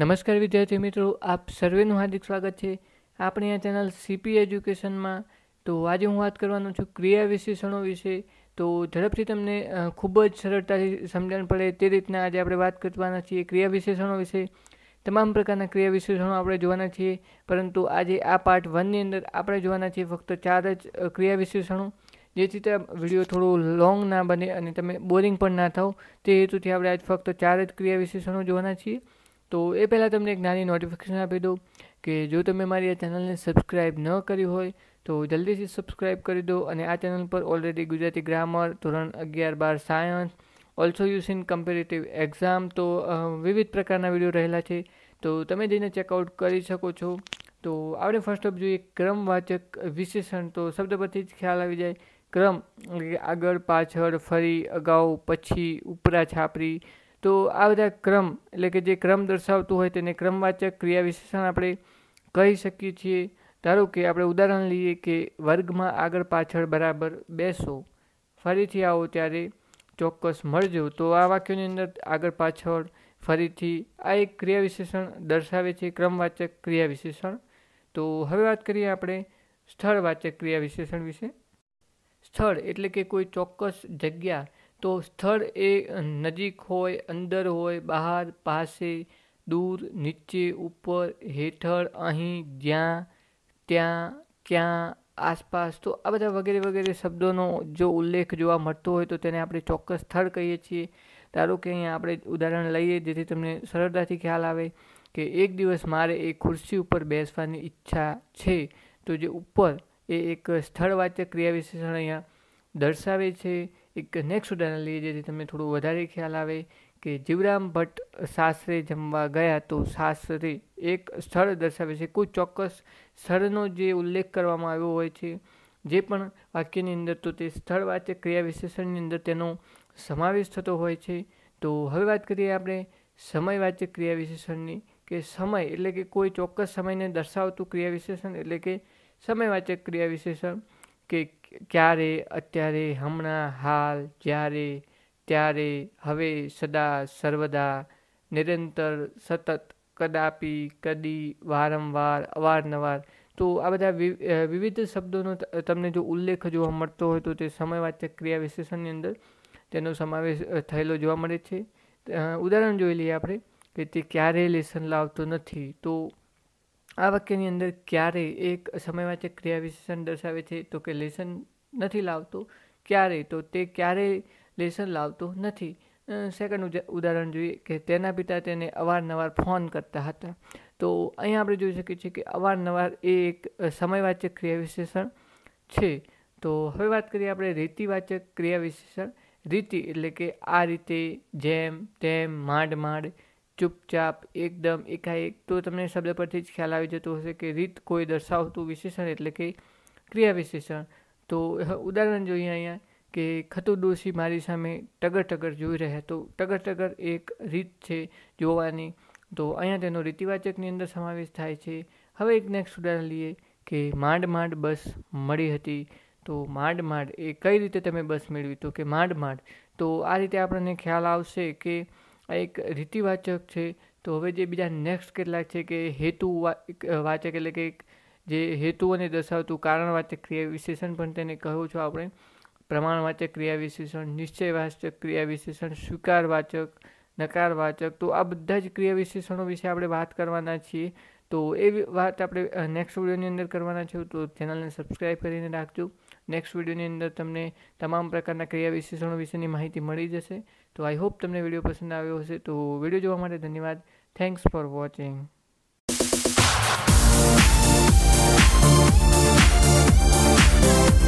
નમસ્કાર વિદ્યાર્થી મિત્રો આપ સર્વેનું હાર્દિક સ્વાગત છે આપણી આ ચેનલ સીપી એજ્યુકેશનમાં તો આજે હું વાત કરવાનો છું ક્રિયા વિશેષણો વિશે તો ઝડપથી તમને ખૂબ જ સરળતાથી સમજણ પડે તે રીતના આજે આપણે વાત કરવાના છીએ ક્રિયા વિશેષણો વિશે તમામ પ્રકારના ક્રિયા વિશેષણો આપણે જોવાના છીએ પરંતુ આજે આ પાર્ટ વનની અંદર આપણે જોવાના છીએ ફક્ત ચાર જ ક્રિયા વિશેષણો જેથી તે વિડીયો થોડો લોંગ ના બને અને તમે બોરિંગ પણ ના થાવ તે હેતુથી આપણે આજ ફક્ત ચાર જ ક્રિયા વિશેષણો જોવાના છીએ તો એ પહેલાં તમને એક નાની નોટિફિકેશન આપી દઉં કે જો તમે મારી આ ચેનલને સબસ્ક્રાઈબ ન કરી હોય તો જલ્દીથી સબસ્ક્રાઈબ કરી દો અને આ ચેનલ પર ઓલરેડી ગુજરાતી ગ્રામર ધોરણ અગિયાર બાર science also use in comparative exam તો વિવિધ પ્રકારના વિડીયો રહેલા છે તો તમે જઈને ચેકઆઉટ કરી શકો છો તો આપણે ફર્સ્ટ ઓફ જોઈએ ક્રમવાચક વિશેષણ તો શબ્દ પરથી જ ખ્યાલ આવી જાય ક્રમ આગળ પાછળ ફરી અગાઉ પછી ઉપરા છાપરી તો આ બધા ક્રમ એટલે કે જે ક્રમ દર્શાવતું હોય તેને ક્રમવાચક ક્રિયા વિશેષણ આપણે કહી શકીએ છીએ ધારો કે આપણે ઉદાહરણ લઈએ કે વર્ગમાં આગળ પાછળ બરાબર બેસો ફરીથી આવો ત્યારે ચોક્કસ મળજો તો આ વાક્યોની અંદર આગળ પાછળ ફરીથી આ એક ક્રિયા વિશેષણ દર્શાવે છે ક્રમવાચક ક્રિયા વિશેષણ તો હવે વાત કરીએ આપણે સ્થળવાચક ક્રિયા વિશેષણ વિશે સ્થળ એટલે કે કોઈ ચોક્કસ જગ્યા તો સ્થળ એ નજીક હોય અંદર હોય બહાર પાસે દૂર નીચે ઉપર હેઠળ અહીં જ્યાં ત્યાં ક્યાં આસપાસ તો આ બધા વગેરે વગેરે શબ્દોનો જો ઉલ્લેખ જોવા મળતો હોય તો તેને આપણે ચોક્કસ સ્થળ કહીએ છીએ ધારો કે અહીંયા આપણે ઉદાહરણ લઈએ જેથી તમને સરળતાથી ખ્યાલ આવે કે એક દિવસ મારે એ ખુરશી ઉપર બેસવાની ઈચ્છા છે તો જે ઉપર એ એક સ્થળવાચક ક્રિયા વિશેષણ અહીંયા દર્શાવે છે એક નેક્સ્ટ ઉદાહરણ લઈએ જેથી તમને થોડું વધારે ખ્યાલ આવે કે જીવરામ ભટ્ટ સાસરે જમવા ગયા તો સાસરે એક સ્થળ દર્શાવે છે કોઈ ચોક્કસ સ્થળનો જે ઉલ્લેખ કરવામાં આવ્યો હોય છે જે પણ વાક્યની અંદર તો તે સ્થળવાચક ક્રિયા વિશેષણની અંદર તેનો સમાવેશ થતો હોય છે તો હવે વાત કરીએ આપણે સમયવાચક ક્રિયા વિશેષણની કે સમય એટલે કે કોઈ ચોક્કસ સમયને દર્શાવતું ક્રિયા વિશેષણ એટલે કે સમયવાચક ક્રિયા વિશેષણ કે ક્યારે અત્યારે હમણાં હાલ જ્યારે ત્યારે હવે સદા સર્વદા નિરંતર સતત કદાપી કદી વારંવાર અવારનવાર તો આ બધા વિવિધ શબ્દોનો તમને જો ઉલ્લેખ જોવા મળતો હોય તો તે સમયવાચક ક્રિયા વિશેષણની અંદર તેનો સમાવેશ થયેલો જોવા મળે છે ઉદાહરણ જોઈ લઈએ આપણે કે તે ક્યારેય લેસન લાવતો નથી તો આ વાક્યની અંદર ક્યારે એક સમયવાચક ક્રિયા વિશેષણ દર્શાવે છે તો કે લેસન નથી લાવતું ક્યારે તો તે ક્યારે લેસન લાવતો નથી સેકન્ડ ઉદાહરણ જોઈએ કે તેના પિતા તેને અવારનવાર ફોન કરતા હતા તો અહીં આપણે જોઈ શકીએ છીએ કે અવારનવાર એ એક સમયવાચક ક્રિયા વિશેષણ છે તો હવે વાત કરીએ આપણે રીતિવાચક ક્રિયા વિશેષણ રીતિ એટલે કે આ રીતે જેમ તેમ માંડ માંડ ચૂપચાપ એકદમ એકાએક તો તમને શબ્દ પરથી જ ખ્યાલ આવી જતો હશે કે રીત કોઈ દર્શાવતું વિશેષણ એટલે કે ક્રિયા વિશેષણ તો ઉદાહરણ જોઈએ અહીંયા કે ખતુ ડોશી મારી સામે ટગર ટગર જોઈ રહ્યા તો ટગર ટગર એક રીત છે જોવાની તો અહીંયા તેનો રીતિવાચકની અંદર સમાવેશ થાય છે હવે એક નેક્સ્ટ ઉદાહરણ લઈએ કે માંડ માંડ બસ મળી હતી તો માંડ માંડ એ કઈ રીતે તમે બસ મેળવી તો કે માંડ માંડ તો આ રીતે આપણને ખ્યાલ આવશે કે આ એક રીતિવાચક છે તો હવે જે બીજા નેક્સ્ટ કેટલાક છે કે હેતુ વાચક એટલે કે જે હેતુઓને દર્શાવતું કારણવાચક ક્રિયા વિશેષણ પણ તેને કહું છું આપણે પ્રમાણવાચક ક્રિયા વિશેષણ નિશ્ચયવાચક ક્રિયા વિશેષણ સ્વીકારવાચક નકારવાચક તો આ બધા જ ક્રિયા વિશેષણો વિશે આપણે વાત કરવાના છીએ તો એ વાત આપણે નેક્સ્ટ વિડીયોની અંદર કરવાના છું તો ચેનલને સબસ્ક્રાઈબ કરીને રાખજો નેક્સ્ટ વિડીયોની અંદર તમને તમામ પ્રકારના ક્રિયા વિશેષણો વિશેની માહિતી મળી જશે તો આઈ હોપ તમને વિડીયો પસંદ આવ્યો હશે તો વિડીયો જોવા માટે ધન્યવાદ thanks for watching Thank you.